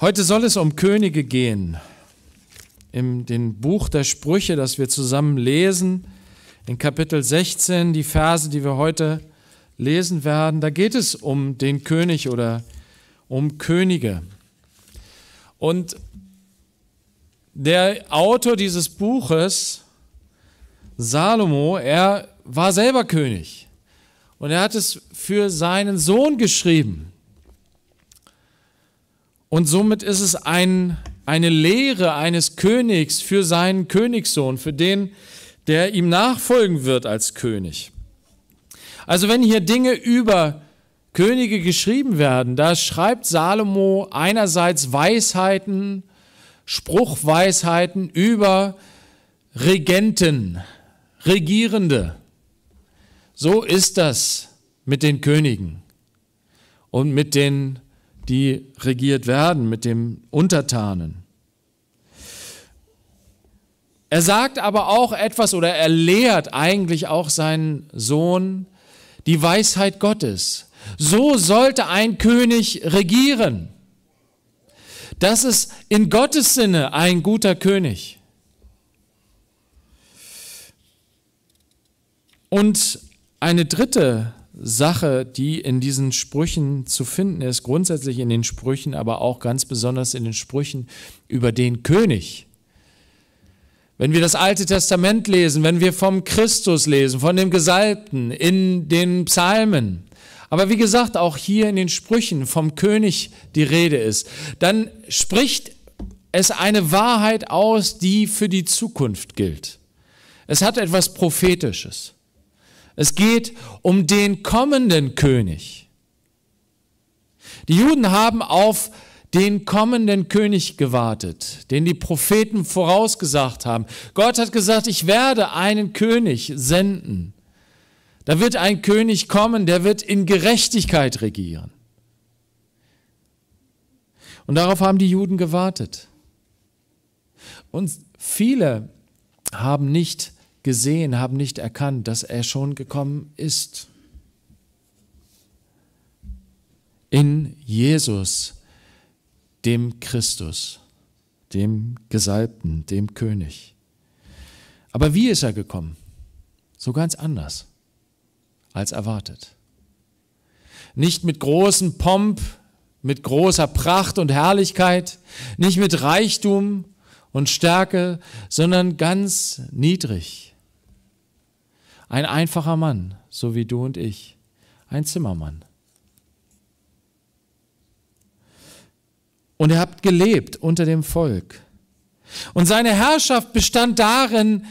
Heute soll es um Könige gehen. In dem Buch der Sprüche, das wir zusammen lesen, in Kapitel 16, die Verse, die wir heute lesen werden, da geht es um den König oder um Könige. Und der Autor dieses Buches, Salomo, er war selber König. Und er hat es für seinen Sohn geschrieben, und somit ist es ein, eine Lehre eines Königs für seinen Königssohn, für den, der ihm nachfolgen wird als König. Also wenn hier Dinge über Könige geschrieben werden, da schreibt Salomo einerseits Weisheiten, Spruchweisheiten über Regenten, Regierende. So ist das mit den Königen und mit den die regiert werden, mit dem Untertanen. Er sagt aber auch etwas oder er lehrt eigentlich auch seinen Sohn die Weisheit Gottes. So sollte ein König regieren. Das ist in Gottes Sinne ein guter König. Und eine dritte Sache, die in diesen Sprüchen zu finden ist, grundsätzlich in den Sprüchen, aber auch ganz besonders in den Sprüchen über den König. Wenn wir das Alte Testament lesen, wenn wir vom Christus lesen, von dem Gesalbten, in den Psalmen, aber wie gesagt, auch hier in den Sprüchen vom König die Rede ist, dann spricht es eine Wahrheit aus, die für die Zukunft gilt. Es hat etwas Prophetisches. Es geht um den kommenden König. Die Juden haben auf den kommenden König gewartet, den die Propheten vorausgesagt haben. Gott hat gesagt, ich werde einen König senden. Da wird ein König kommen, der wird in Gerechtigkeit regieren. Und darauf haben die Juden gewartet. Und viele haben nicht gewartet gesehen, haben nicht erkannt, dass er schon gekommen ist. In Jesus, dem Christus, dem Gesalbten, dem König. Aber wie ist er gekommen? So ganz anders als erwartet. Nicht mit großem Pomp, mit großer Pracht und Herrlichkeit, nicht mit Reichtum und Stärke, sondern ganz niedrig, ein einfacher Mann, so wie du und ich. Ein Zimmermann. Und er hat gelebt unter dem Volk. Und seine Herrschaft bestand darin,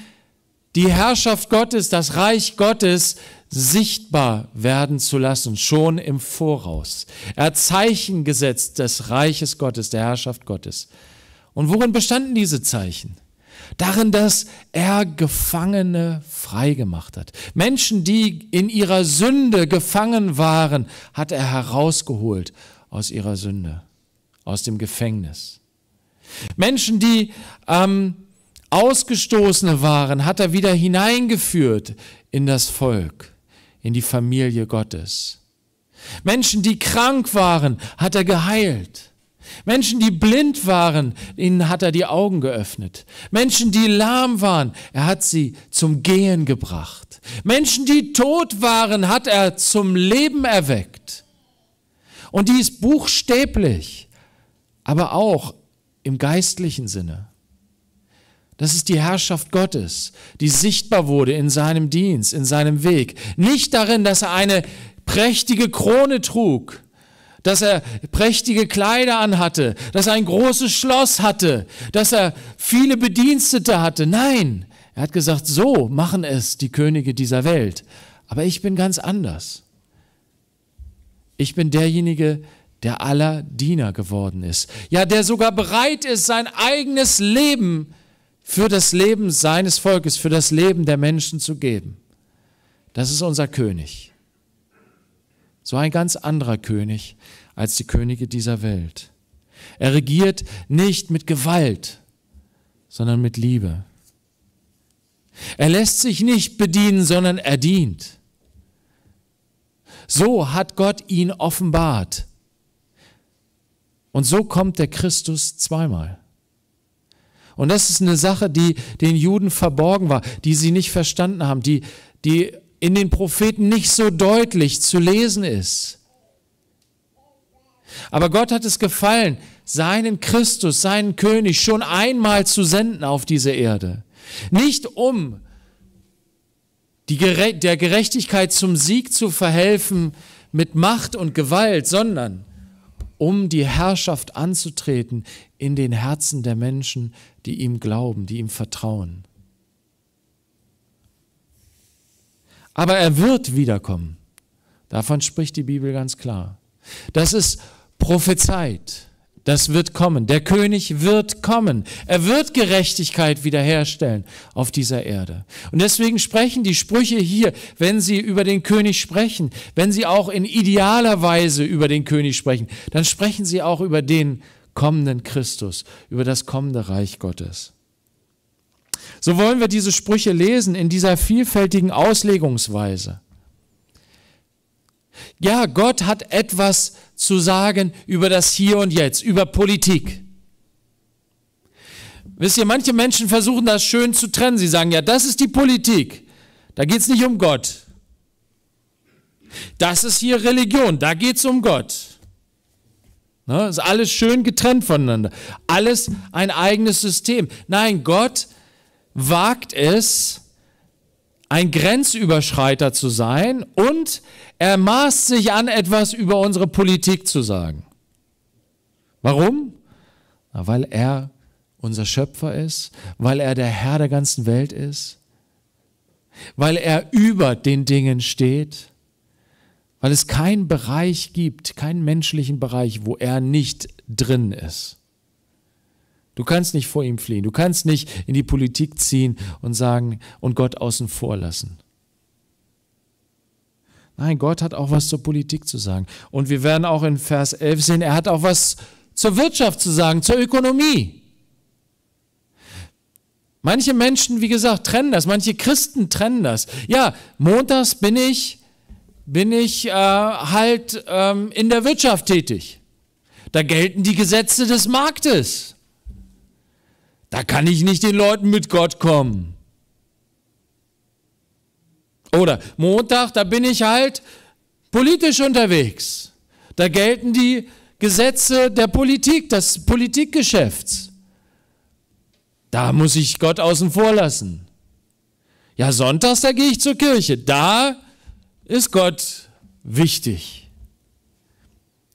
die Herrschaft Gottes, das Reich Gottes sichtbar werden zu lassen, schon im Voraus. Er hat Zeichen gesetzt des Reiches Gottes, der Herrschaft Gottes. Und worin bestanden diese Zeichen? darin, dass er Gefangene freigemacht hat. Menschen, die in ihrer Sünde gefangen waren, hat er herausgeholt aus ihrer Sünde, aus dem Gefängnis. Menschen, die ähm, Ausgestoßene waren, hat er wieder hineingeführt in das Volk, in die Familie Gottes. Menschen, die krank waren, hat er geheilt. Menschen, die blind waren, ihnen hat er die Augen geöffnet. Menschen, die lahm waren, er hat sie zum Gehen gebracht. Menschen, die tot waren, hat er zum Leben erweckt. Und dies buchstäblich, aber auch im geistlichen Sinne. Das ist die Herrschaft Gottes, die sichtbar wurde in seinem Dienst, in seinem Weg. Nicht darin, dass er eine prächtige Krone trug, dass er prächtige Kleider anhatte, dass er ein großes Schloss hatte, dass er viele Bedienstete hatte. Nein, er hat gesagt, so machen es die Könige dieser Welt. Aber ich bin ganz anders. Ich bin derjenige, der aller Diener geworden ist. Ja, der sogar bereit ist, sein eigenes Leben für das Leben seines Volkes, für das Leben der Menschen zu geben. Das ist unser König so ein ganz anderer König als die Könige dieser Welt. Er regiert nicht mit Gewalt, sondern mit Liebe. Er lässt sich nicht bedienen, sondern er dient. So hat Gott ihn offenbart. Und so kommt der Christus zweimal. Und das ist eine Sache, die den Juden verborgen war, die sie nicht verstanden haben, die, die in den Propheten nicht so deutlich zu lesen ist. Aber Gott hat es gefallen, seinen Christus, seinen König schon einmal zu senden auf diese Erde. Nicht um Gere der Gerechtigkeit zum Sieg zu verhelfen mit Macht und Gewalt, sondern um die Herrschaft anzutreten in den Herzen der Menschen, die ihm glauben, die ihm vertrauen. Aber er wird wiederkommen. Davon spricht die Bibel ganz klar. Das ist prophezeit. Das wird kommen. Der König wird kommen. Er wird Gerechtigkeit wiederherstellen auf dieser Erde. Und deswegen sprechen die Sprüche hier, wenn sie über den König sprechen, wenn sie auch in idealer Weise über den König sprechen, dann sprechen sie auch über den kommenden Christus, über das kommende Reich Gottes. So wollen wir diese Sprüche lesen in dieser vielfältigen Auslegungsweise. Ja, Gott hat etwas zu sagen über das Hier und Jetzt, über Politik. Wisst ihr, manche Menschen versuchen das schön zu trennen. Sie sagen, ja, das ist die Politik. Da geht es nicht um Gott. Das ist hier Religion. Da geht es um Gott. Ne, ist alles schön getrennt voneinander. Alles ein eigenes System. Nein, Gott wagt es, ein Grenzüberschreiter zu sein und er maßt sich an, etwas über unsere Politik zu sagen. Warum? Na, weil er unser Schöpfer ist, weil er der Herr der ganzen Welt ist, weil er über den Dingen steht, weil es keinen Bereich gibt, keinen menschlichen Bereich, wo er nicht drin ist. Du kannst nicht vor ihm fliehen. Du kannst nicht in die Politik ziehen und sagen und Gott außen vor lassen. Nein, Gott hat auch was zur Politik zu sagen. Und wir werden auch in Vers 11 sehen, er hat auch was zur Wirtschaft zu sagen, zur Ökonomie. Manche Menschen, wie gesagt, trennen das, manche Christen trennen das. Ja, montags bin ich, bin ich äh, halt ähm, in der Wirtschaft tätig. Da gelten die Gesetze des Marktes. Da kann ich nicht den Leuten mit Gott kommen. Oder Montag, da bin ich halt politisch unterwegs. Da gelten die Gesetze der Politik, des Politikgeschäfts. Da muss ich Gott außen vor lassen. Ja, sonntags, da gehe ich zur Kirche. Da ist Gott wichtig.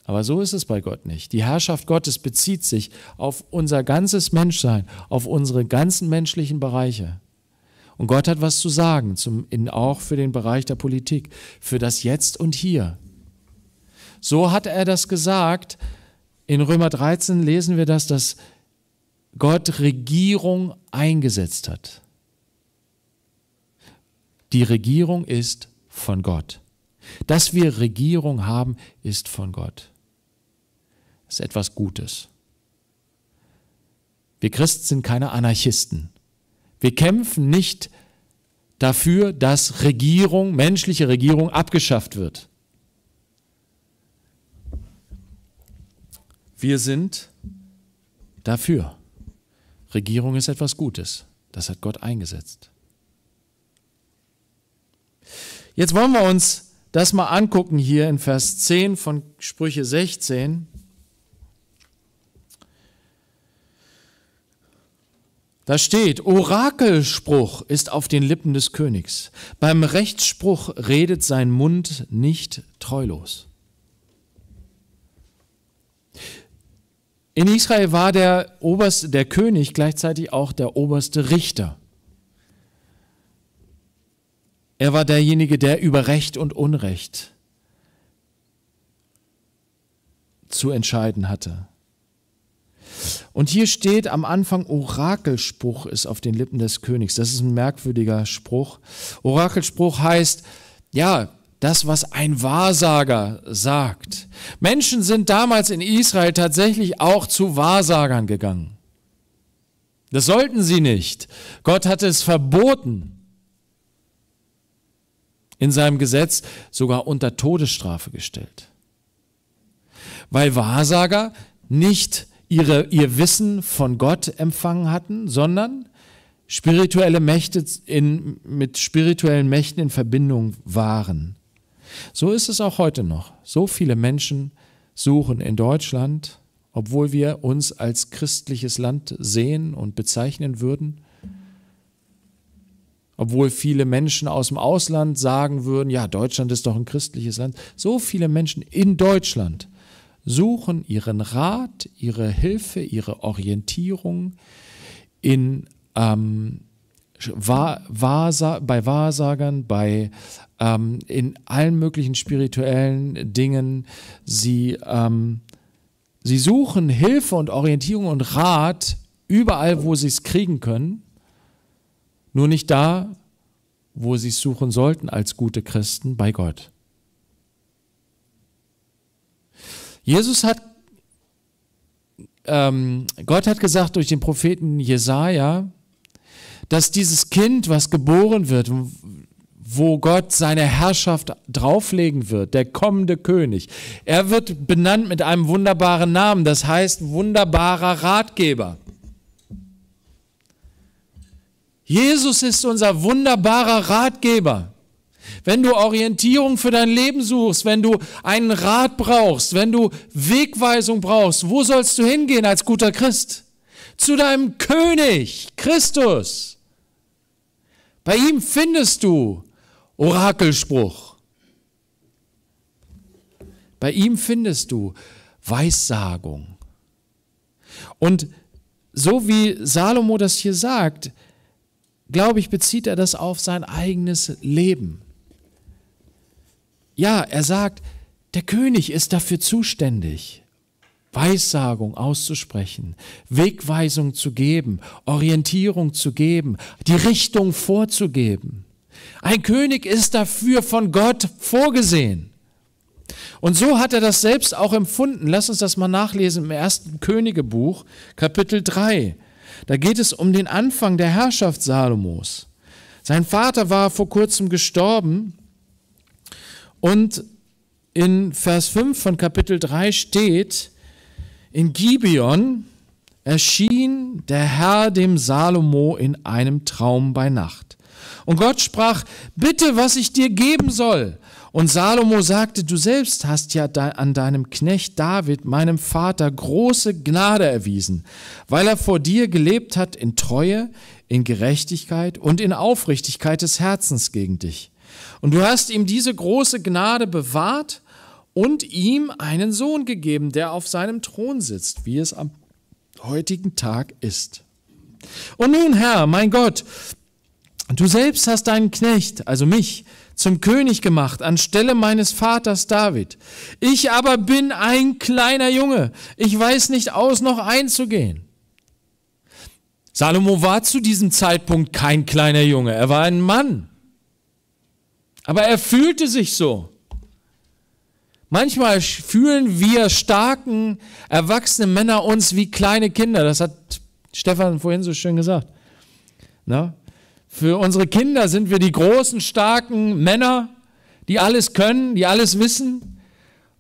Aber so ist es bei Gott nicht. Die Herrschaft Gottes bezieht sich auf unser ganzes Menschsein, auf unsere ganzen menschlichen Bereiche. Und Gott hat was zu sagen, zum, in, auch für den Bereich der Politik, für das Jetzt und Hier. So hat er das gesagt. In Römer 13 lesen wir das, dass Gott Regierung eingesetzt hat. Die Regierung ist von Gott. Dass wir Regierung haben, ist von Gott ist etwas Gutes. Wir Christen sind keine Anarchisten. Wir kämpfen nicht dafür, dass Regierung, menschliche Regierung abgeschafft wird. Wir sind dafür. Regierung ist etwas Gutes. Das hat Gott eingesetzt. Jetzt wollen wir uns das mal angucken hier in Vers 10 von Sprüche 16. Da steht, Orakelspruch ist auf den Lippen des Königs. Beim Rechtsspruch redet sein Mund nicht treulos. In Israel war der, oberste, der König gleichzeitig auch der oberste Richter. Er war derjenige, der über Recht und Unrecht zu entscheiden hatte. Und hier steht am Anfang, Orakelspruch ist auf den Lippen des Königs. Das ist ein merkwürdiger Spruch. Orakelspruch heißt, ja, das, was ein Wahrsager sagt. Menschen sind damals in Israel tatsächlich auch zu Wahrsagern gegangen. Das sollten sie nicht. Gott hatte es verboten in seinem Gesetz sogar unter Todesstrafe gestellt. Weil Wahrsager nicht ihre, ihr Wissen von Gott empfangen hatten, sondern spirituelle Mächte in, mit spirituellen Mächten in Verbindung waren. So ist es auch heute noch. So viele Menschen suchen in Deutschland, obwohl wir uns als christliches Land sehen und bezeichnen würden, obwohl viele Menschen aus dem Ausland sagen würden, ja, Deutschland ist doch ein christliches Land, so viele Menschen in Deutschland suchen ihren Rat, ihre Hilfe, ihre Orientierung in ähm, bei Wahrsagern, bei ähm, in allen möglichen spirituellen Dingen. Sie, ähm, sie suchen Hilfe und Orientierung und Rat überall, wo sie es kriegen können, nur nicht da, wo sie es suchen sollten als gute Christen, bei Gott. Jesus hat, ähm, Gott hat gesagt durch den Propheten Jesaja, dass dieses Kind, was geboren wird, wo Gott seine Herrschaft drauflegen wird, der kommende König. Er wird benannt mit einem wunderbaren Namen, das heißt wunderbarer Ratgeber. Jesus ist unser wunderbarer Ratgeber wenn du Orientierung für dein Leben suchst, wenn du einen Rat brauchst, wenn du Wegweisung brauchst, wo sollst du hingehen als guter Christ? Zu deinem König, Christus. Bei ihm findest du Orakelspruch. Bei ihm findest du Weissagung. Und so wie Salomo das hier sagt, glaube ich, bezieht er das auf sein eigenes Leben. Ja, er sagt, der König ist dafür zuständig, Weissagung auszusprechen, Wegweisung zu geben, Orientierung zu geben, die Richtung vorzugeben. Ein König ist dafür von Gott vorgesehen. Und so hat er das selbst auch empfunden. Lass uns das mal nachlesen im ersten Königebuch, Kapitel 3. Da geht es um den Anfang der Herrschaft Salomos. Sein Vater war vor kurzem gestorben und in Vers 5 von Kapitel 3 steht, in Gibeon erschien der Herr dem Salomo in einem Traum bei Nacht. Und Gott sprach, bitte, was ich dir geben soll. Und Salomo sagte, du selbst hast ja an deinem Knecht David, meinem Vater, große Gnade erwiesen, weil er vor dir gelebt hat in Treue, in Gerechtigkeit und in Aufrichtigkeit des Herzens gegen dich. Und du hast ihm diese große Gnade bewahrt und ihm einen Sohn gegeben, der auf seinem Thron sitzt, wie es am heutigen Tag ist. Und nun, Herr, mein Gott, du selbst hast deinen Knecht, also mich, zum König gemacht anstelle meines Vaters David. Ich aber bin ein kleiner Junge. Ich weiß nicht aus noch einzugehen. Salomo war zu diesem Zeitpunkt kein kleiner Junge, er war ein Mann. Aber er fühlte sich so. Manchmal fühlen wir starken, erwachsene Männer uns wie kleine Kinder. Das hat Stefan vorhin so schön gesagt. Na? Für unsere Kinder sind wir die großen, starken Männer, die alles können, die alles wissen.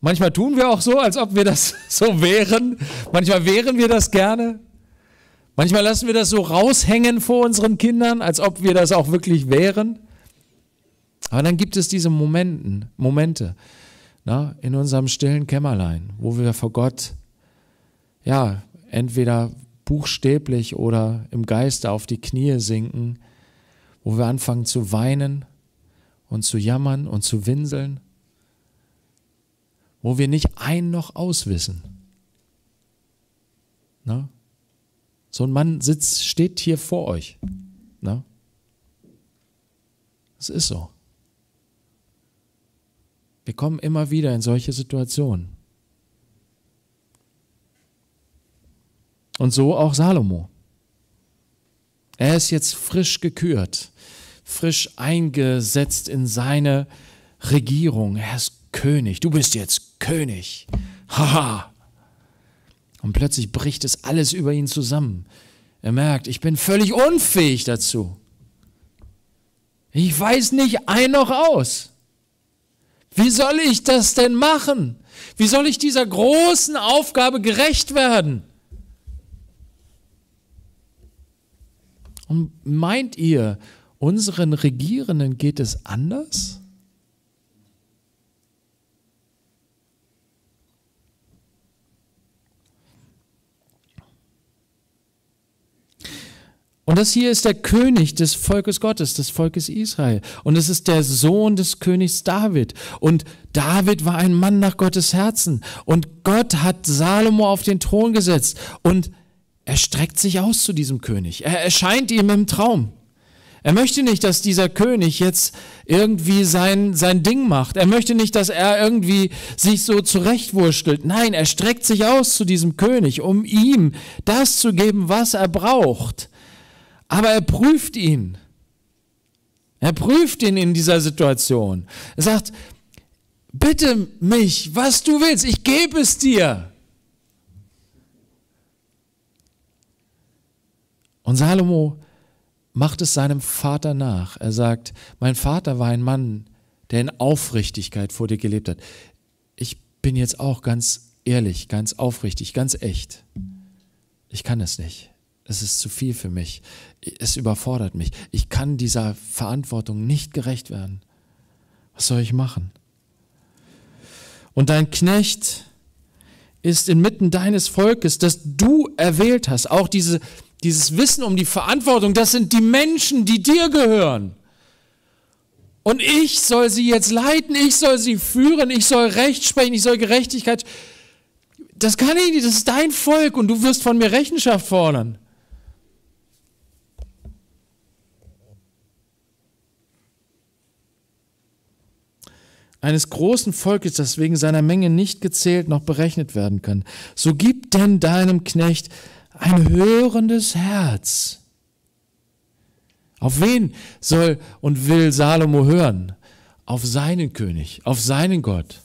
Manchmal tun wir auch so, als ob wir das so wären. Manchmal wären wir das gerne. Manchmal lassen wir das so raushängen vor unseren Kindern, als ob wir das auch wirklich wären. Aber dann gibt es diese Momenten, Momente na, ne, in unserem stillen Kämmerlein, wo wir vor Gott, ja, entweder buchstäblich oder im Geiste auf die Knie sinken, wo wir anfangen zu weinen und zu jammern und zu winseln, wo wir nicht ein noch auswissen. Na? Ne? So ein Mann sitzt, steht hier vor euch. Na? Ne? Es ist so. Wir kommen immer wieder in solche Situationen. Und so auch Salomo. Er ist jetzt frisch gekürt, frisch eingesetzt in seine Regierung. Er ist König. Du bist jetzt König. Haha. Und plötzlich bricht es alles über ihn zusammen. Er merkt, ich bin völlig unfähig dazu. Ich weiß nicht ein noch aus. Wie soll ich das denn machen? Wie soll ich dieser großen Aufgabe gerecht werden? Und meint ihr, unseren Regierenden geht es anders? Und das hier ist der König des Volkes Gottes, des Volkes Israel. Und es ist der Sohn des Königs David. Und David war ein Mann nach Gottes Herzen. Und Gott hat Salomo auf den Thron gesetzt. Und er streckt sich aus zu diesem König. Er erscheint ihm im Traum. Er möchte nicht, dass dieser König jetzt irgendwie sein, sein Ding macht. Er möchte nicht, dass er irgendwie sich so zurechtwurschtelt. Nein, er streckt sich aus zu diesem König, um ihm das zu geben, was er braucht. Aber er prüft ihn. Er prüft ihn in dieser Situation. Er sagt, bitte mich, was du willst, ich gebe es dir. Und Salomo macht es seinem Vater nach. Er sagt, mein Vater war ein Mann, der in Aufrichtigkeit vor dir gelebt hat. Ich bin jetzt auch ganz ehrlich, ganz aufrichtig, ganz echt. Ich kann es nicht es ist zu viel für mich, es überfordert mich, ich kann dieser Verantwortung nicht gerecht werden. Was soll ich machen? Und dein Knecht ist inmitten deines Volkes, das du erwählt hast. Auch diese, dieses Wissen um die Verantwortung, das sind die Menschen, die dir gehören. Und ich soll sie jetzt leiten, ich soll sie führen, ich soll Recht sprechen, ich soll Gerechtigkeit. Das kann ich nicht, das ist dein Volk und du wirst von mir Rechenschaft fordern. eines großen Volkes, das wegen seiner Menge nicht gezählt noch berechnet werden kann. So gib denn deinem Knecht ein hörendes Herz. Auf wen soll und will Salomo hören? Auf seinen König, auf seinen Gott.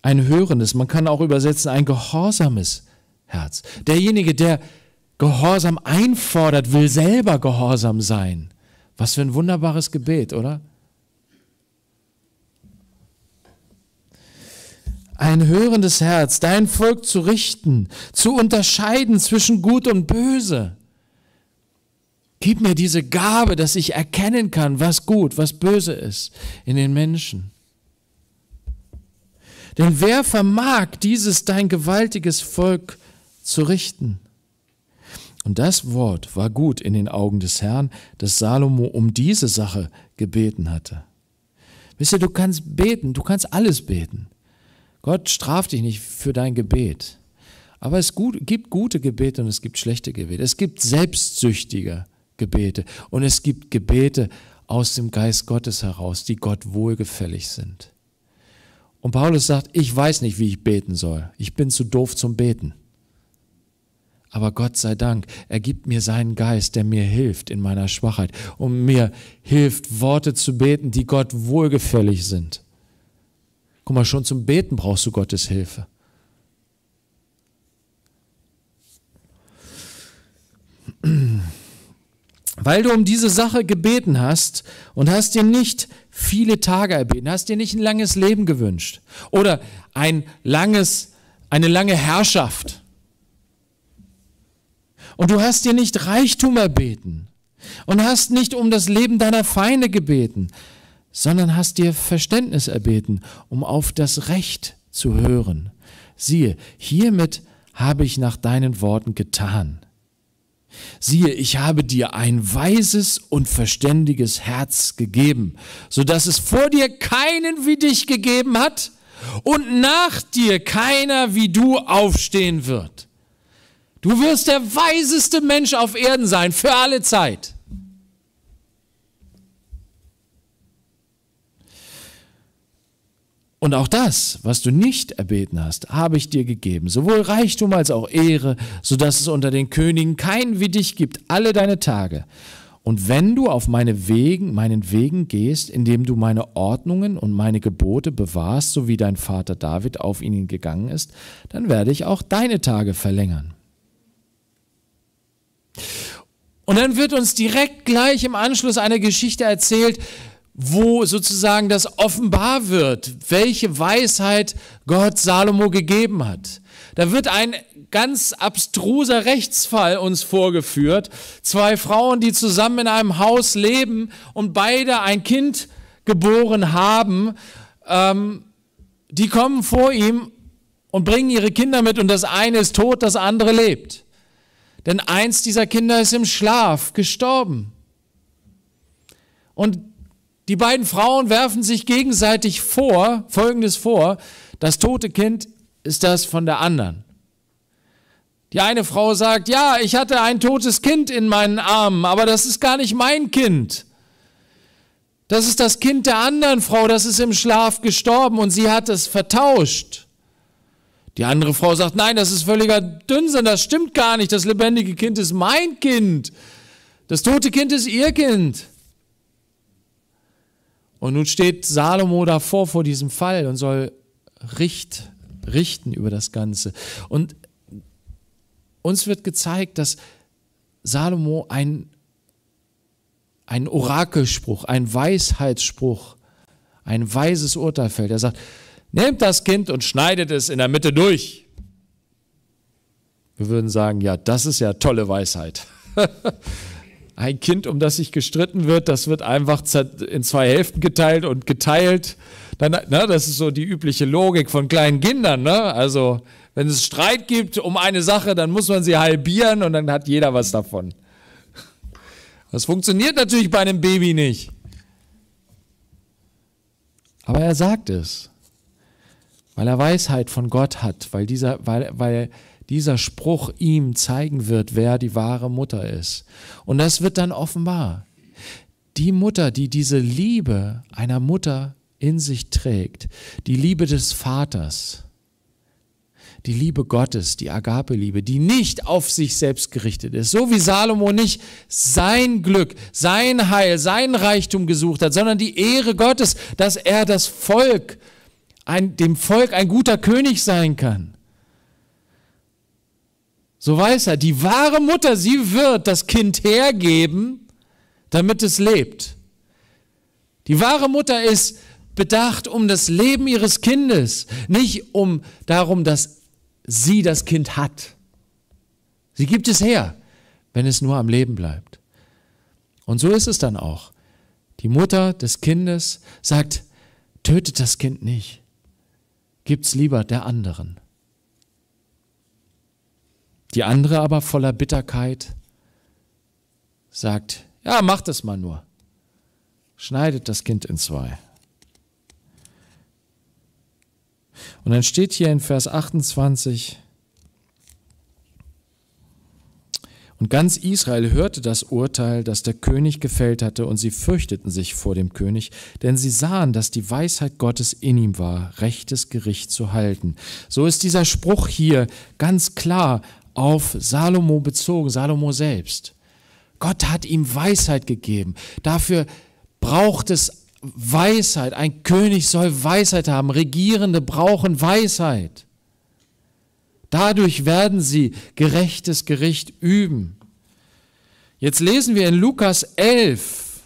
Ein hörendes, man kann auch übersetzen, ein gehorsames Herz. Derjenige, der Gehorsam einfordert, will selber gehorsam sein. Was für ein wunderbares Gebet, oder? ein hörendes Herz, dein Volk zu richten, zu unterscheiden zwischen Gut und Böse. Gib mir diese Gabe, dass ich erkennen kann, was gut, was böse ist in den Menschen. Denn wer vermag dieses dein gewaltiges Volk zu richten? Und das Wort war gut in den Augen des Herrn, dass Salomo um diese Sache gebeten hatte. Wisst ihr, du kannst beten, du kannst alles beten. Gott straft dich nicht für dein Gebet. Aber es gut, gibt gute Gebete und es gibt schlechte Gebete. Es gibt selbstsüchtige Gebete und es gibt Gebete aus dem Geist Gottes heraus, die Gott wohlgefällig sind. Und Paulus sagt, ich weiß nicht, wie ich beten soll. Ich bin zu doof zum Beten. Aber Gott sei Dank, er gibt mir seinen Geist, der mir hilft in meiner Schwachheit und mir hilft, Worte zu beten, die Gott wohlgefällig sind. Guck mal, schon zum Beten brauchst du Gottes Hilfe. Weil du um diese Sache gebeten hast und hast dir nicht viele Tage erbeten, hast dir nicht ein langes Leben gewünscht oder ein langes, eine lange Herrschaft. Und du hast dir nicht Reichtum erbeten und hast nicht um das Leben deiner Feinde gebeten, sondern hast dir Verständnis erbeten, um auf das Recht zu hören. Siehe, hiermit habe ich nach deinen Worten getan. Siehe, ich habe dir ein weises und verständiges Herz gegeben, so dass es vor dir keinen wie dich gegeben hat und nach dir keiner wie du aufstehen wird. Du wirst der weiseste Mensch auf Erden sein für alle Zeit. Und auch das, was du nicht erbeten hast, habe ich dir gegeben, sowohl Reichtum als auch Ehre, so dass es unter den Königen keinen wie dich gibt, alle deine Tage. Und wenn du auf meine Wegen, meinen Wegen gehst, indem du meine Ordnungen und meine Gebote bewahrst, so wie dein Vater David auf ihnen gegangen ist, dann werde ich auch deine Tage verlängern. Und dann wird uns direkt gleich im Anschluss eine Geschichte erzählt, wo sozusagen das offenbar wird, welche Weisheit Gott Salomo gegeben hat. Da wird ein ganz abstruser Rechtsfall uns vorgeführt. Zwei Frauen, die zusammen in einem Haus leben und beide ein Kind geboren haben, ähm, die kommen vor ihm und bringen ihre Kinder mit und das eine ist tot, das andere lebt. Denn eins dieser Kinder ist im Schlaf gestorben. Und die beiden Frauen werfen sich gegenseitig vor, folgendes vor, das tote Kind ist das von der anderen. Die eine Frau sagt, ja, ich hatte ein totes Kind in meinen Armen, aber das ist gar nicht mein Kind. Das ist das Kind der anderen Frau, das ist im Schlaf gestorben und sie hat es vertauscht. Die andere Frau sagt, nein, das ist völliger Dünnsinn, das stimmt gar nicht, das lebendige Kind ist mein Kind, das tote Kind ist ihr Kind. Und nun steht Salomo davor vor diesem Fall und soll richt, richten über das Ganze. Und uns wird gezeigt, dass Salomo ein, ein Orakelspruch, ein Weisheitsspruch, ein weises Urteil fällt. Er sagt, nehmt das Kind und schneidet es in der Mitte durch. Wir würden sagen, ja, das ist ja tolle Weisheit. Ein Kind, um das sich gestritten wird, das wird einfach in zwei Hälften geteilt und geteilt. Dann, ne, das ist so die übliche Logik von kleinen Kindern. Ne? Also, wenn es Streit gibt um eine Sache, dann muss man sie halbieren und dann hat jeder was davon. Das funktioniert natürlich bei einem Baby nicht. Aber er sagt es, weil er Weisheit von Gott hat, weil, dieser, weil, weil dieser Spruch ihm zeigen wird, wer die wahre Mutter ist. Und das wird dann offenbar. Die Mutter, die diese Liebe einer Mutter in sich trägt, die Liebe des Vaters, die Liebe Gottes, die Agape-Liebe, die nicht auf sich selbst gerichtet ist, so wie Salomo nicht sein Glück, sein Heil, sein Reichtum gesucht hat, sondern die Ehre Gottes, dass er das Volk, ein, dem Volk ein guter König sein kann. So weiß er, die wahre Mutter, sie wird das Kind hergeben, damit es lebt. Die wahre Mutter ist bedacht um das Leben ihres Kindes, nicht um darum, dass sie das Kind hat. Sie gibt es her, wenn es nur am Leben bleibt. Und so ist es dann auch. Die Mutter des Kindes sagt, tötet das Kind nicht, gibt es lieber der anderen. Die andere aber voller Bitterkeit sagt, ja, macht es mal nur. Schneidet das Kind in zwei. Und dann steht hier in Vers 28, und ganz Israel hörte das Urteil, das der König gefällt hatte, und sie fürchteten sich vor dem König, denn sie sahen, dass die Weisheit Gottes in ihm war, rechtes Gericht zu halten. So ist dieser Spruch hier ganz klar auf Salomo bezogen, Salomo selbst. Gott hat ihm Weisheit gegeben. Dafür braucht es Weisheit. Ein König soll Weisheit haben. Regierende brauchen Weisheit. Dadurch werden sie gerechtes Gericht üben. Jetzt lesen wir in Lukas 11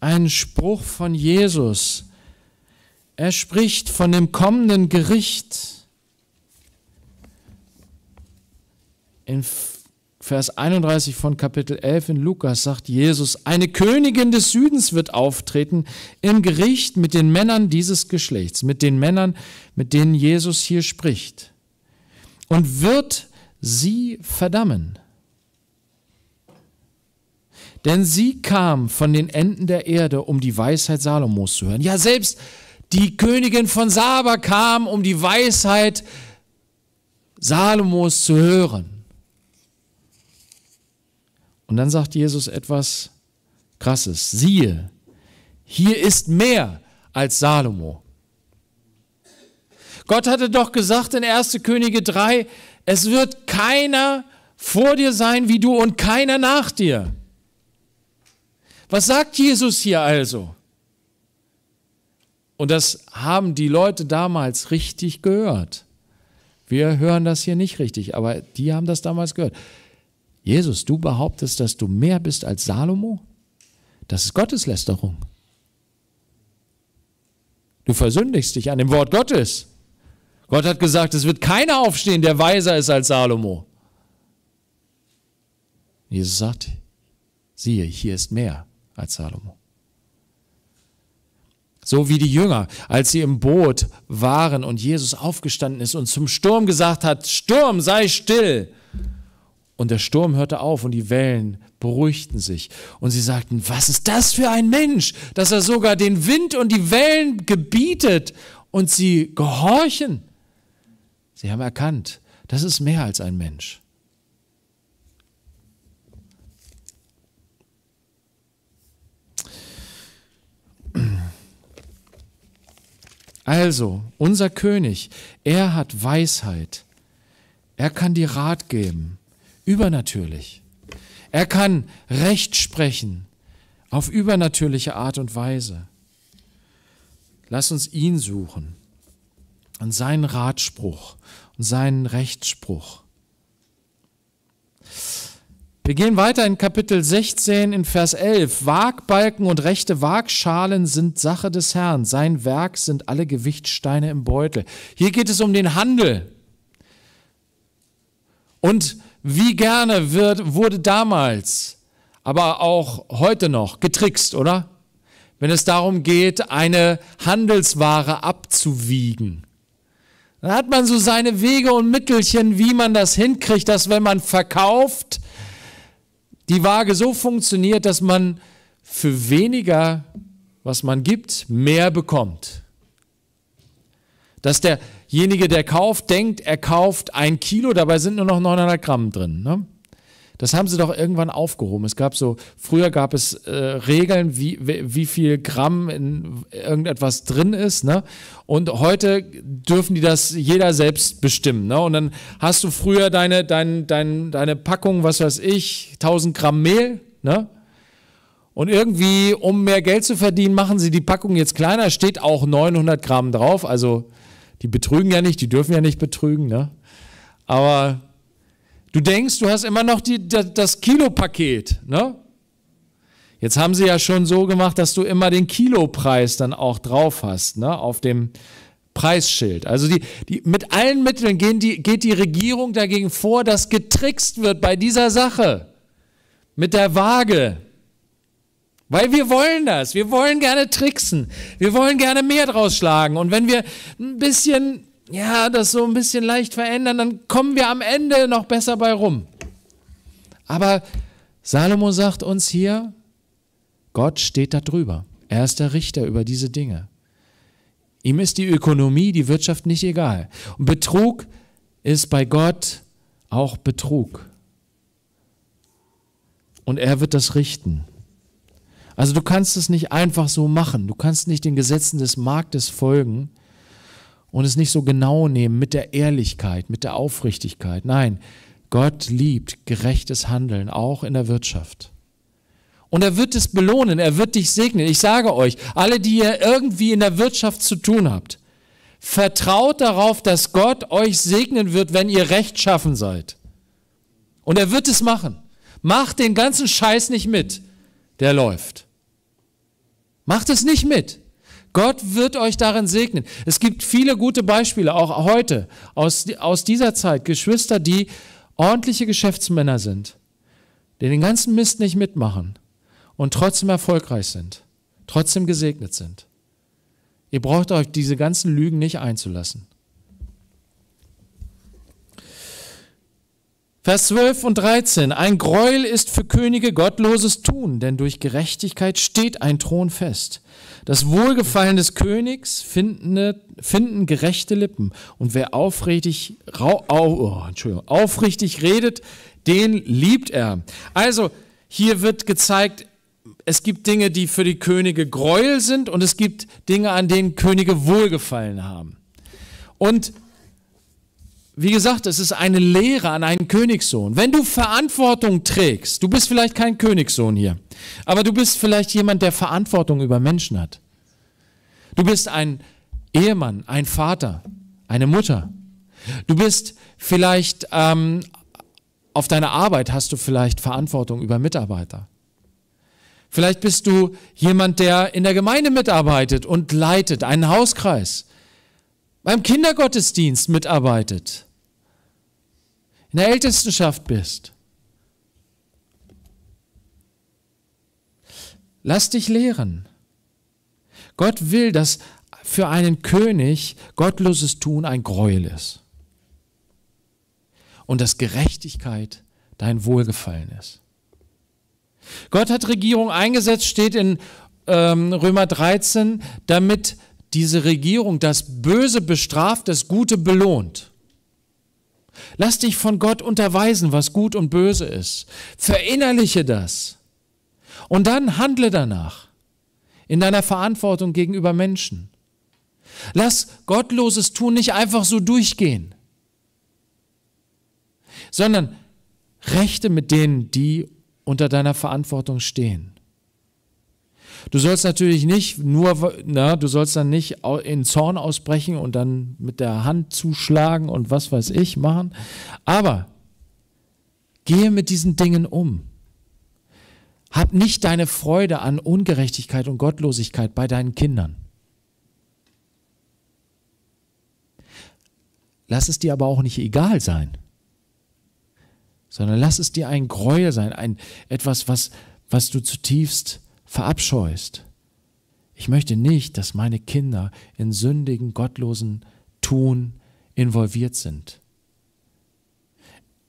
einen Spruch von Jesus. Er spricht von dem kommenden Gericht. In Vers 31 von Kapitel 11 in Lukas sagt Jesus, eine Königin des Südens wird auftreten im Gericht mit den Männern dieses Geschlechts, mit den Männern, mit denen Jesus hier spricht, und wird sie verdammen. Denn sie kam von den Enden der Erde, um die Weisheit Salomos zu hören. Ja, selbst die Königin von Saba kam, um die Weisheit Salomos zu hören. Und dann sagt Jesus etwas Krasses. Siehe, hier ist mehr als Salomo. Gott hatte doch gesagt in 1. Könige 3, es wird keiner vor dir sein wie du und keiner nach dir. Was sagt Jesus hier also? Und das haben die Leute damals richtig gehört. Wir hören das hier nicht richtig, aber die haben das damals gehört. Jesus, du behauptest, dass du mehr bist als Salomo? Das ist Gotteslästerung. Du versündigst dich an dem Wort Gottes. Gott hat gesagt, es wird keiner aufstehen, der weiser ist als Salomo. Jesus sagt, siehe, hier ist mehr als Salomo. So wie die Jünger, als sie im Boot waren und Jesus aufgestanden ist und zum Sturm gesagt hat, Sturm, sei still. Und der Sturm hörte auf und die Wellen beruhigten sich. Und sie sagten, was ist das für ein Mensch, dass er sogar den Wind und die Wellen gebietet und sie gehorchen. Sie haben erkannt, das ist mehr als ein Mensch. Also, unser König, er hat Weisheit. Er kann dir Rat geben, übernatürlich. Er kann Recht sprechen, auf übernatürliche Art und Weise. Lass uns ihn suchen und seinen Ratspruch und seinen Rechtsspruch. Wir gehen weiter in Kapitel 16 in Vers 11. Waagbalken und rechte Waagschalen sind Sache des Herrn. Sein Werk sind alle Gewichtsteine im Beutel. Hier geht es um den Handel. Und wie gerne wird, wurde damals, aber auch heute noch, getrickst, oder? Wenn es darum geht, eine Handelsware abzuwiegen. Dann hat man so seine Wege und Mittelchen, wie man das hinkriegt, dass wenn man verkauft, die Waage so funktioniert, dass man für weniger, was man gibt, mehr bekommt. Dass derjenige, der kauft, denkt, er kauft ein Kilo, dabei sind nur noch 900 Gramm drin. Ne? Das haben sie doch irgendwann aufgehoben. Es gab so, früher gab es äh, Regeln, wie, wie viel Gramm in irgendetwas drin ist, ne? Und heute dürfen die das jeder selbst bestimmen, ne? Und dann hast du früher deine, dein, dein, deine Packung, was weiß ich, 1000 Gramm Mehl, ne? Und irgendwie, um mehr Geld zu verdienen, machen sie die Packung jetzt kleiner, steht auch 900 Gramm drauf. Also die betrügen ja nicht, die dürfen ja nicht betrügen. Ne? Aber Du denkst, du hast immer noch die, das Kilopaket. Ne? Jetzt haben sie ja schon so gemacht, dass du immer den Kilopreis dann auch drauf hast, ne? auf dem Preisschild. Also die, die, mit allen Mitteln die, geht die Regierung dagegen vor, dass getrickst wird bei dieser Sache. Mit der Waage. Weil wir wollen das. Wir wollen gerne tricksen. Wir wollen gerne mehr draus schlagen. Und wenn wir ein bisschen ja, das so ein bisschen leicht verändern, dann kommen wir am Ende noch besser bei rum. Aber Salomo sagt uns hier, Gott steht da drüber. Er ist der Richter über diese Dinge. Ihm ist die Ökonomie, die Wirtschaft nicht egal. Und Betrug ist bei Gott auch Betrug. Und er wird das richten. Also du kannst es nicht einfach so machen. Du kannst nicht den Gesetzen des Marktes folgen und es nicht so genau nehmen mit der Ehrlichkeit, mit der Aufrichtigkeit. Nein, Gott liebt gerechtes Handeln, auch in der Wirtschaft. Und er wird es belohnen, er wird dich segnen. Ich sage euch, alle, die ihr irgendwie in der Wirtschaft zu tun habt, vertraut darauf, dass Gott euch segnen wird, wenn ihr rechtschaffen seid. Und er wird es machen. Macht den ganzen Scheiß nicht mit, der läuft. Macht es nicht mit. Gott wird euch darin segnen. Es gibt viele gute Beispiele, auch heute, aus, aus dieser Zeit, Geschwister, die ordentliche Geschäftsmänner sind, die den ganzen Mist nicht mitmachen und trotzdem erfolgreich sind, trotzdem gesegnet sind. Ihr braucht euch diese ganzen Lügen nicht einzulassen. Vers 12 und 13. Ein Greuel ist für Könige gottloses Tun, denn durch Gerechtigkeit steht ein Thron fest. Das Wohlgefallen des Königs finden, gerechte Lippen. Und wer aufrichtig, rau, oh, aufrichtig redet, den liebt er. Also, hier wird gezeigt, es gibt Dinge, die für die Könige Greuel sind und es gibt Dinge, an denen Könige Wohlgefallen haben. Und wie gesagt, es ist eine Lehre an einen Königssohn. Wenn du Verantwortung trägst, du bist vielleicht kein Königssohn hier, aber du bist vielleicht jemand, der Verantwortung über Menschen hat. Du bist ein Ehemann, ein Vater, eine Mutter. Du bist vielleicht ähm, auf deiner Arbeit hast du vielleicht Verantwortung über Mitarbeiter. Vielleicht bist du jemand, der in der Gemeinde mitarbeitet und leitet einen Hauskreis beim Kindergottesdienst mitarbeitet, in der Ältestenschaft bist. Lass dich lehren. Gott will, dass für einen König gottloses Tun ein Gräuel ist und dass Gerechtigkeit dein Wohlgefallen ist. Gott hat Regierung eingesetzt, steht in ähm, Römer 13, damit diese Regierung das Böse bestraft, das Gute belohnt. Lass dich von Gott unterweisen, was gut und böse ist. Verinnerliche das. Und dann handle danach in deiner Verantwortung gegenüber Menschen. Lass gottloses Tun nicht einfach so durchgehen, sondern rechte mit denen, die unter deiner Verantwortung stehen. Du sollst natürlich nicht nur, na, du sollst dann nicht in Zorn ausbrechen und dann mit der Hand zuschlagen und was weiß ich machen. Aber gehe mit diesen Dingen um. Hab nicht deine Freude an Ungerechtigkeit und Gottlosigkeit bei deinen Kindern. Lass es dir aber auch nicht egal sein, sondern lass es dir ein Gräuel sein, ein etwas, was, was du zutiefst verabscheust. Ich möchte nicht, dass meine Kinder in sündigen, gottlosen Tun involviert sind.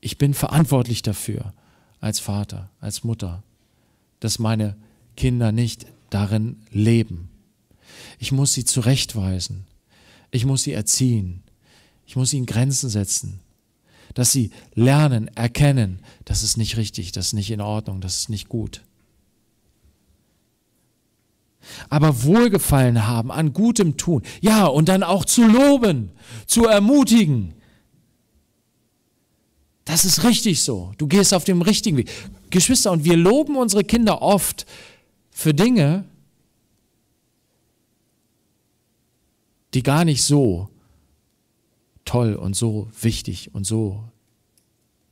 Ich bin verantwortlich dafür als Vater, als Mutter, dass meine Kinder nicht darin leben. Ich muss sie zurechtweisen. Ich muss sie erziehen. Ich muss ihnen Grenzen setzen. Dass sie lernen, erkennen, das ist nicht richtig, das ist nicht in Ordnung, das ist nicht gut aber Wohlgefallen haben an gutem Tun. Ja, und dann auch zu loben, zu ermutigen. Das ist richtig so. Du gehst auf dem richtigen Weg. Geschwister, und wir loben unsere Kinder oft für Dinge, die gar nicht so toll und so wichtig und so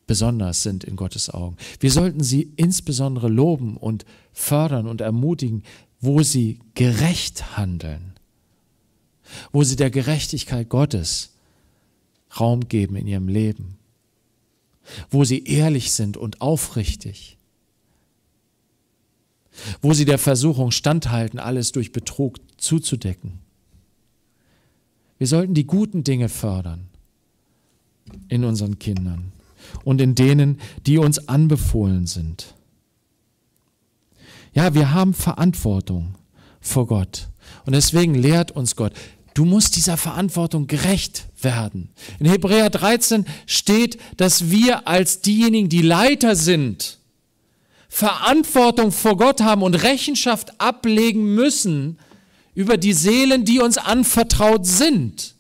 besonders sind in Gottes Augen. Wir sollten sie insbesondere loben und fördern und ermutigen, wo sie gerecht handeln, wo sie der Gerechtigkeit Gottes Raum geben in ihrem Leben, wo sie ehrlich sind und aufrichtig, wo sie der Versuchung standhalten, alles durch Betrug zuzudecken. Wir sollten die guten Dinge fördern in unseren Kindern und in denen, die uns anbefohlen sind. Ja, wir haben Verantwortung vor Gott. Und deswegen lehrt uns Gott, du musst dieser Verantwortung gerecht werden. In Hebräer 13 steht, dass wir als diejenigen, die Leiter sind, Verantwortung vor Gott haben und Rechenschaft ablegen müssen über die Seelen, die uns anvertraut sind.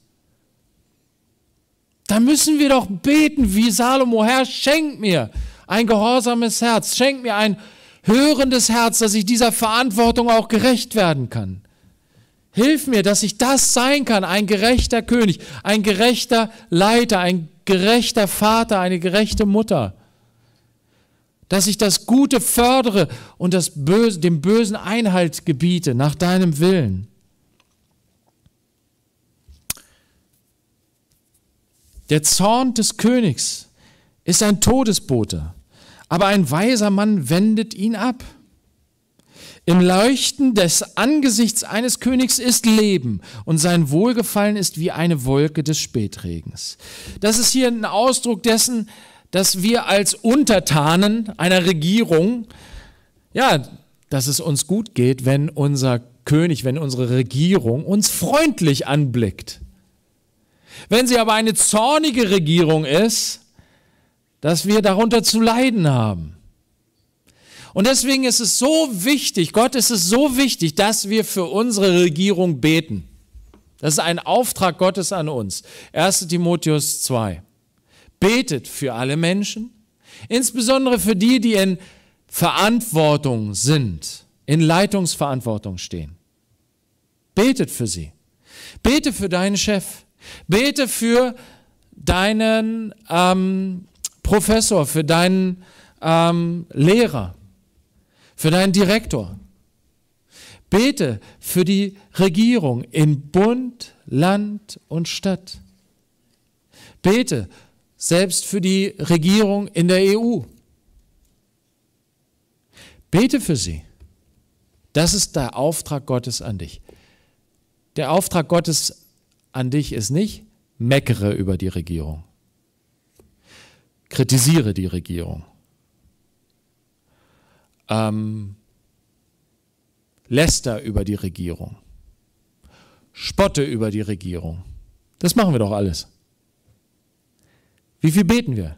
Da müssen wir doch beten wie Salomo, Herr, schenk mir ein gehorsames Herz, schenk mir ein hörendes Herz, dass ich dieser Verantwortung auch gerecht werden kann. Hilf mir, dass ich das sein kann, ein gerechter König, ein gerechter Leiter, ein gerechter Vater, eine gerechte Mutter. Dass ich das Gute fördere und das Böse, dem Bösen Einhalt gebiete, nach deinem Willen. Der Zorn des Königs ist ein Todesbote aber ein weiser Mann wendet ihn ab. Im Leuchten des Angesichts eines Königs ist Leben und sein Wohlgefallen ist wie eine Wolke des Spätregens. Das ist hier ein Ausdruck dessen, dass wir als Untertanen einer Regierung, ja, dass es uns gut geht, wenn unser König, wenn unsere Regierung uns freundlich anblickt. Wenn sie aber eine zornige Regierung ist, dass wir darunter zu leiden haben. Und deswegen ist es so wichtig, Gott ist es so wichtig, dass wir für unsere Regierung beten. Das ist ein Auftrag Gottes an uns. 1 Timotheus 2. Betet für alle Menschen, insbesondere für die, die in Verantwortung sind, in Leitungsverantwortung stehen. Betet für sie. Bete für deinen Chef. Bete für deinen ähm, Professor, für deinen ähm, Lehrer, für deinen Direktor. Bete für die Regierung in Bund, Land und Stadt. Bete selbst für die Regierung in der EU. Bete für sie. Das ist der Auftrag Gottes an dich. Der Auftrag Gottes an dich ist nicht, meckere über die Regierung kritisiere die Regierung. Ähm, läster über die Regierung. Spotte über die Regierung. Das machen wir doch alles. Wie viel beten wir?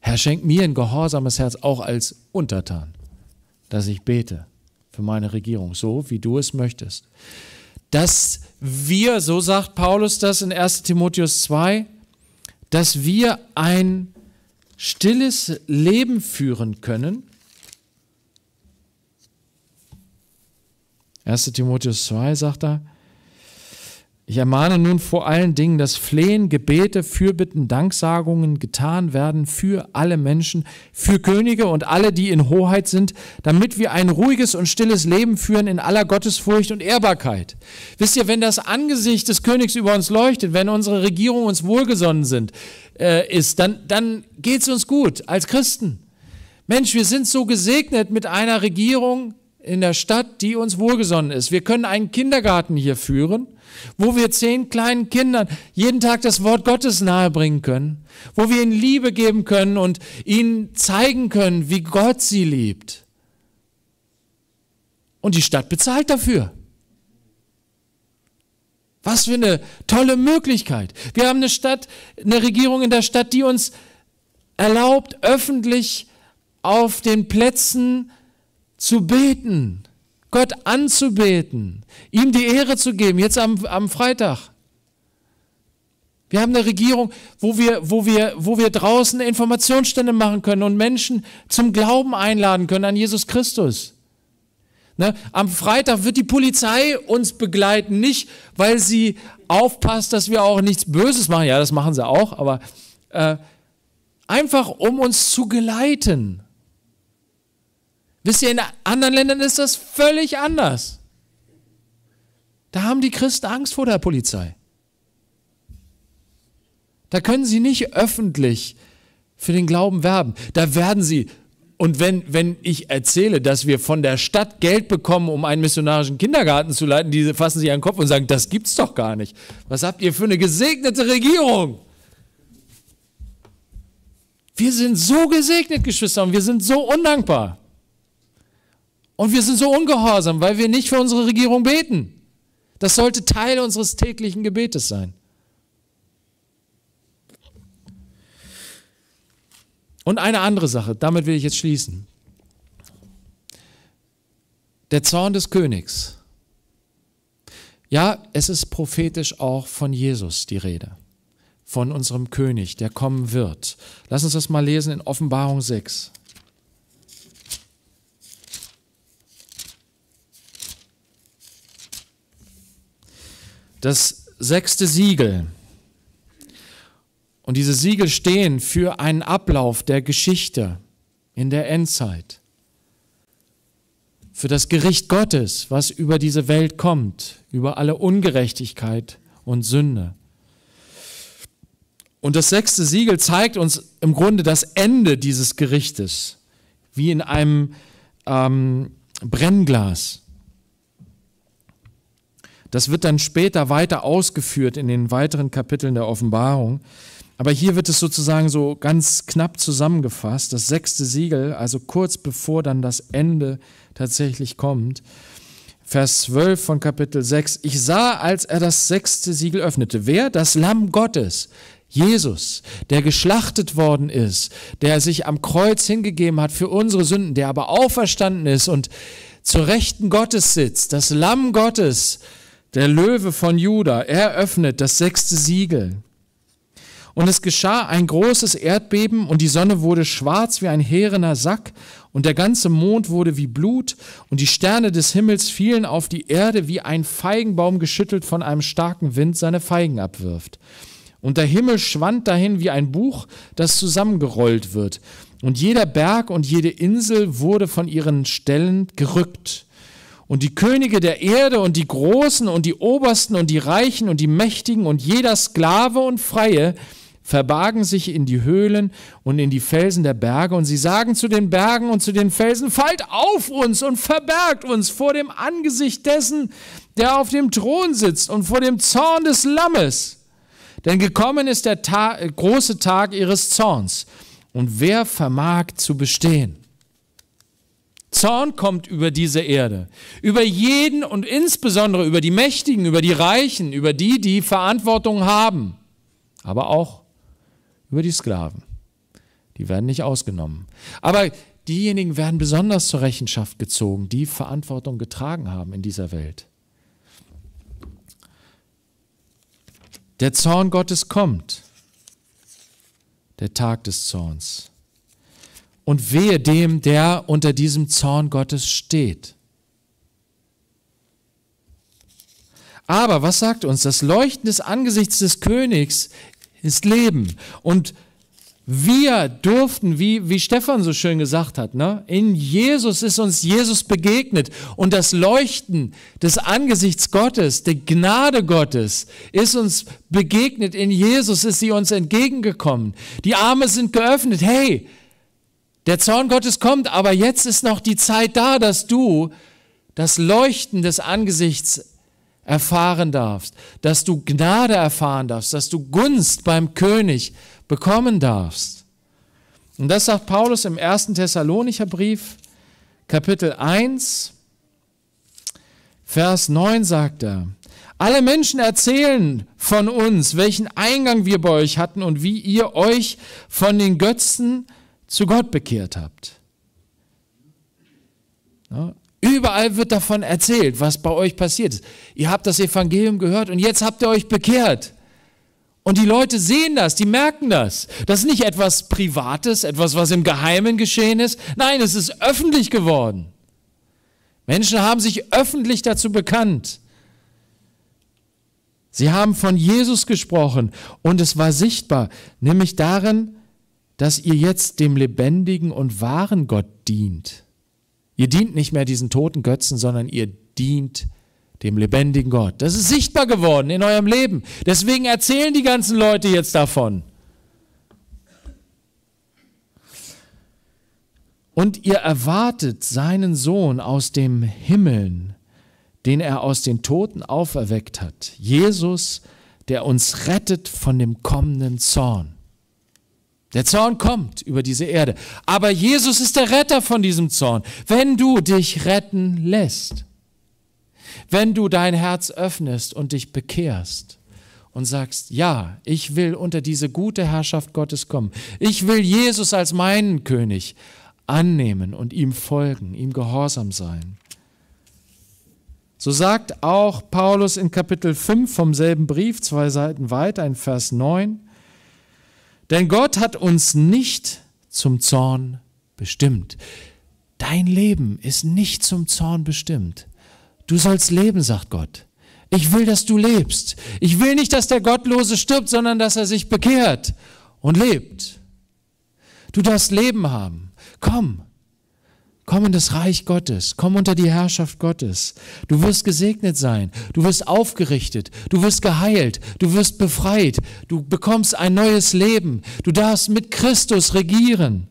Herr, schenk mir ein gehorsames Herz auch als Untertan, dass ich bete für meine Regierung, so wie du es möchtest dass wir, so sagt Paulus das in 1 Timotheus 2, dass wir ein stilles Leben führen können. 1 Timotheus 2 sagt er, ich ermahne nun vor allen Dingen, dass Flehen, Gebete, Fürbitten, Danksagungen getan werden für alle Menschen, für Könige und alle, die in Hoheit sind, damit wir ein ruhiges und stilles Leben führen in aller Gottesfurcht und Ehrbarkeit. Wisst ihr, wenn das Angesicht des Königs über uns leuchtet, wenn unsere Regierung uns wohlgesonnen sind, äh, ist, dann, dann geht es uns gut als Christen. Mensch, wir sind so gesegnet mit einer Regierung, in der Stadt, die uns wohlgesonnen ist. Wir können einen Kindergarten hier führen, wo wir zehn kleinen Kindern jeden Tag das Wort Gottes nahebringen können, wo wir ihnen Liebe geben können und ihnen zeigen können, wie Gott sie liebt. Und die Stadt bezahlt dafür. Was für eine tolle Möglichkeit. Wir haben eine Stadt, eine Regierung in der Stadt, die uns erlaubt, öffentlich auf den Plätzen zu beten, Gott anzubeten, ihm die Ehre zu geben, jetzt am, am Freitag. Wir haben eine Regierung, wo wir, wo, wir, wo wir draußen Informationsstände machen können und Menschen zum Glauben einladen können an Jesus Christus. Ne? Am Freitag wird die Polizei uns begleiten, nicht weil sie aufpasst, dass wir auch nichts Böses machen. Ja, das machen sie auch, aber äh, einfach um uns zu geleiten. Wisst ihr, in anderen Ländern ist das völlig anders. Da haben die Christen Angst vor der Polizei. Da können sie nicht öffentlich für den Glauben werben. Da werden sie, und wenn, wenn ich erzähle, dass wir von der Stadt Geld bekommen, um einen missionarischen Kindergarten zu leiten, die fassen sich an den Kopf und sagen, das gibt's doch gar nicht. Was habt ihr für eine gesegnete Regierung? Wir sind so gesegnet, Geschwister, und wir sind so undankbar. Und wir sind so ungehorsam, weil wir nicht für unsere Regierung beten. Das sollte Teil unseres täglichen Gebetes sein. Und eine andere Sache, damit will ich jetzt schließen. Der Zorn des Königs. Ja, es ist prophetisch auch von Jesus die Rede, von unserem König, der kommen wird. Lass uns das mal lesen in Offenbarung 6. das sechste Siegel. Und diese Siegel stehen für einen Ablauf der Geschichte in der Endzeit, für das Gericht Gottes, was über diese Welt kommt, über alle Ungerechtigkeit und Sünde. Und das sechste Siegel zeigt uns im Grunde das Ende dieses Gerichtes, wie in einem ähm, Brennglas. Das wird dann später weiter ausgeführt in den weiteren Kapiteln der Offenbarung. Aber hier wird es sozusagen so ganz knapp zusammengefasst, das sechste Siegel, also kurz bevor dann das Ende tatsächlich kommt. Vers 12 von Kapitel 6. Ich sah, als er das sechste Siegel öffnete. Wer? Das Lamm Gottes. Jesus, der geschlachtet worden ist, der sich am Kreuz hingegeben hat für unsere Sünden, der aber auferstanden ist und zur Rechten Gottes sitzt, das Lamm Gottes, der Löwe von Juda, er öffnet das sechste Siegel. Und es geschah ein großes Erdbeben und die Sonne wurde schwarz wie ein heerener Sack und der ganze Mond wurde wie Blut und die Sterne des Himmels fielen auf die Erde wie ein Feigenbaum geschüttelt von einem starken Wind seine Feigen abwirft. Und der Himmel schwand dahin wie ein Buch, das zusammengerollt wird. Und jeder Berg und jede Insel wurde von ihren Stellen gerückt. Und die Könige der Erde und die Großen und die Obersten und die Reichen und die Mächtigen und jeder Sklave und Freie verbargen sich in die Höhlen und in die Felsen der Berge. Und sie sagen zu den Bergen und zu den Felsen, fallt auf uns und verbergt uns vor dem Angesicht dessen, der auf dem Thron sitzt und vor dem Zorn des Lammes. Denn gekommen ist der Ta äh, große Tag ihres Zorns. Und wer vermag zu bestehen? Zorn kommt über diese Erde, über jeden und insbesondere über die Mächtigen, über die Reichen, über die, die Verantwortung haben, aber auch über die Sklaven. Die werden nicht ausgenommen. Aber diejenigen werden besonders zur Rechenschaft gezogen, die Verantwortung getragen haben in dieser Welt. Der Zorn Gottes kommt, der Tag des Zorns und wehe dem, der unter diesem Zorn Gottes steht. Aber was sagt uns? Das Leuchten des Angesichts des Königs ist Leben. Und wir durften, wie, wie Stefan so schön gesagt hat, ne? in Jesus ist uns Jesus begegnet. Und das Leuchten des Angesichts Gottes, der Gnade Gottes, ist uns begegnet. In Jesus ist sie uns entgegengekommen. Die Arme sind geöffnet. Hey, der Zorn Gottes kommt, aber jetzt ist noch die Zeit da, dass du das Leuchten des Angesichts erfahren darfst, dass du Gnade erfahren darfst, dass du Gunst beim König bekommen darfst. Und das sagt Paulus im ersten Thessalonicher Brief, Kapitel 1, Vers 9 sagt er, alle Menschen erzählen von uns, welchen Eingang wir bei euch hatten und wie ihr euch von den Götzen zu Gott bekehrt habt. überall wird davon erzählt, was bei euch passiert ist. Ihr habt das Evangelium gehört und jetzt habt ihr euch bekehrt. Und die Leute sehen das, die merken das. Das ist nicht etwas Privates, etwas, was im Geheimen geschehen ist. Nein, es ist öffentlich geworden. Menschen haben sich öffentlich dazu bekannt. Sie haben von Jesus gesprochen und es war sichtbar, nämlich darin, dass ihr jetzt dem lebendigen und wahren Gott dient. Ihr dient nicht mehr diesen toten Götzen, sondern ihr dient dem lebendigen Gott. Das ist sichtbar geworden in eurem Leben. Deswegen erzählen die ganzen Leute jetzt davon. Und ihr erwartet seinen Sohn aus dem Himmel, den er aus den Toten auferweckt hat. Jesus, der uns rettet von dem kommenden Zorn. Der Zorn kommt über diese Erde. Aber Jesus ist der Retter von diesem Zorn, wenn du dich retten lässt. Wenn du dein Herz öffnest und dich bekehrst und sagst, ja, ich will unter diese gute Herrschaft Gottes kommen. Ich will Jesus als meinen König annehmen und ihm folgen, ihm gehorsam sein. So sagt auch Paulus in Kapitel 5 vom selben Brief, zwei Seiten weiter in Vers 9, denn Gott hat uns nicht zum Zorn bestimmt. Dein Leben ist nicht zum Zorn bestimmt. Du sollst leben, sagt Gott. Ich will, dass du lebst. Ich will nicht, dass der Gottlose stirbt, sondern dass er sich bekehrt und lebt. Du darfst Leben haben. Komm, Komm in das Reich Gottes, komm unter die Herrschaft Gottes. Du wirst gesegnet sein, du wirst aufgerichtet, du wirst geheilt, du wirst befreit, du bekommst ein neues Leben, du darfst mit Christus regieren.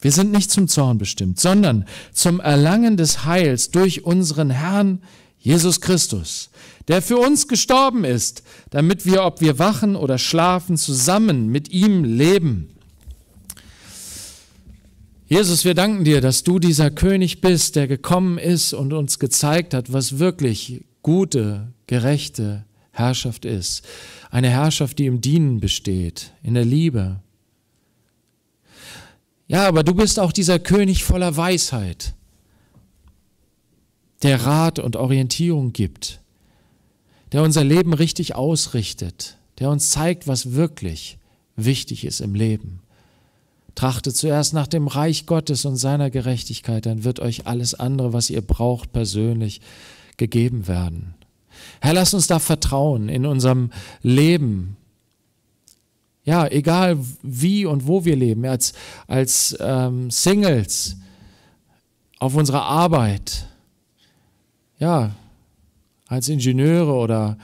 Wir sind nicht zum Zorn bestimmt, sondern zum Erlangen des Heils durch unseren Herrn Jesus Christus, der für uns gestorben ist, damit wir, ob wir wachen oder schlafen, zusammen mit ihm leben. Jesus, wir danken dir, dass du dieser König bist, der gekommen ist und uns gezeigt hat, was wirklich gute, gerechte Herrschaft ist. Eine Herrschaft, die im Dienen besteht, in der Liebe. Ja, aber du bist auch dieser König voller Weisheit, der Rat und Orientierung gibt, der unser Leben richtig ausrichtet, der uns zeigt, was wirklich wichtig ist im Leben. Trachtet zuerst nach dem Reich Gottes und seiner Gerechtigkeit, dann wird euch alles andere, was ihr braucht, persönlich gegeben werden. Herr, lass uns da vertrauen in unserem Leben. Ja, egal wie und wo wir leben, als, als ähm, Singles, auf unserer Arbeit, ja, als Ingenieure oder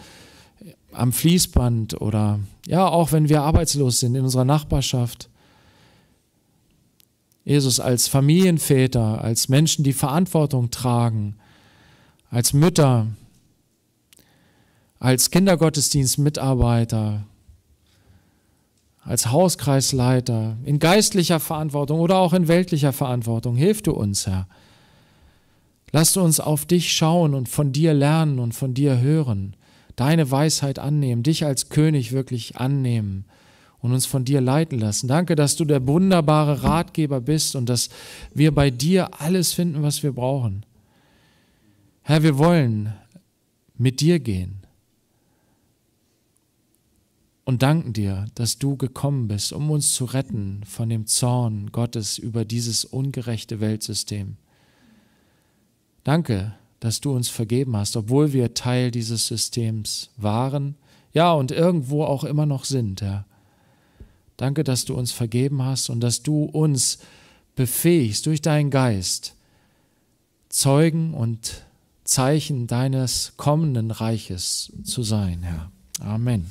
am Fließband oder ja, auch wenn wir arbeitslos sind in unserer Nachbarschaft Jesus, als Familienväter, als Menschen, die Verantwortung tragen, als Mütter, als Kindergottesdienstmitarbeiter, als Hauskreisleiter, in geistlicher Verantwortung oder auch in weltlicher Verantwortung. Hilf du uns, Herr. Lass uns auf dich schauen und von dir lernen und von dir hören, deine Weisheit annehmen, dich als König wirklich annehmen und uns von dir leiten lassen. Danke, dass du der wunderbare Ratgeber bist und dass wir bei dir alles finden, was wir brauchen. Herr, wir wollen mit dir gehen und danken dir, dass du gekommen bist, um uns zu retten von dem Zorn Gottes über dieses ungerechte Weltsystem. Danke, dass du uns vergeben hast, obwohl wir Teil dieses Systems waren, ja und irgendwo auch immer noch sind, Herr. Danke, dass du uns vergeben hast und dass du uns befähigst durch deinen Geist, Zeugen und Zeichen deines kommenden Reiches zu sein, Herr. Amen.